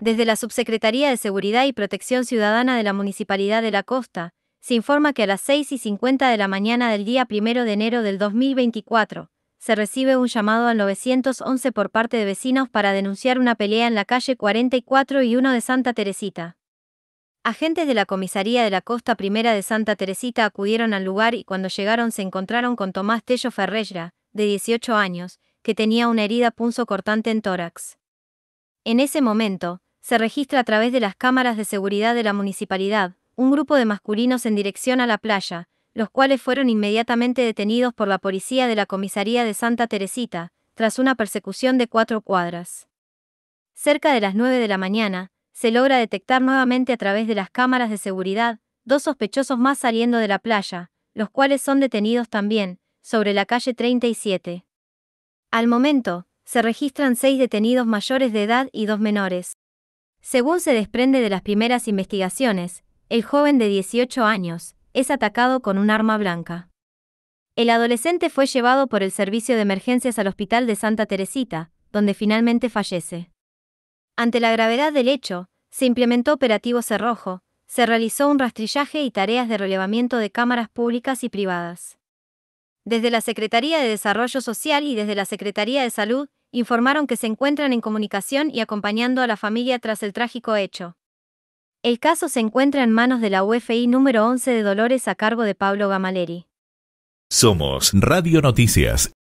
Desde la Subsecretaría de Seguridad y Protección Ciudadana de la Municipalidad de La Costa, se informa que a las 6 y 50 de la mañana del día 1 de enero del 2024, se recibe un llamado al 911 por parte de vecinos para denunciar una pelea en la calle 44 y 1 de Santa Teresita. Agentes de la comisaría de la Costa Primera de Santa Teresita acudieron al lugar y cuando llegaron se encontraron con Tomás Tello Ferreira, de 18 años, que tenía una herida punzo cortante en tórax. En ese momento, se registra a través de las cámaras de seguridad de la municipalidad, un grupo de masculinos en dirección a la playa, los cuales fueron inmediatamente detenidos por la policía de la comisaría de Santa Teresita, tras una persecución de cuatro cuadras. Cerca de las nueve de la mañana, se logra detectar nuevamente a través de las cámaras de seguridad dos sospechosos más saliendo de la playa, los cuales son detenidos también, sobre la calle 37. Al momento, se registran seis detenidos mayores de edad y dos menores. Según se desprende de las primeras investigaciones, el joven de 18 años es atacado con un arma blanca. El adolescente fue llevado por el servicio de emergencias al hospital de Santa Teresita, donde finalmente fallece. Ante la gravedad del hecho, se implementó operativo cerrojo, se realizó un rastrillaje y tareas de relevamiento de cámaras públicas y privadas. Desde la Secretaría de Desarrollo Social y desde la Secretaría de Salud, informaron que se encuentran en comunicación y acompañando a la familia tras el trágico hecho. El caso se encuentra en manos de la UFI número 11 de Dolores a cargo de Pablo Gamaleri. Somos Radio Noticias.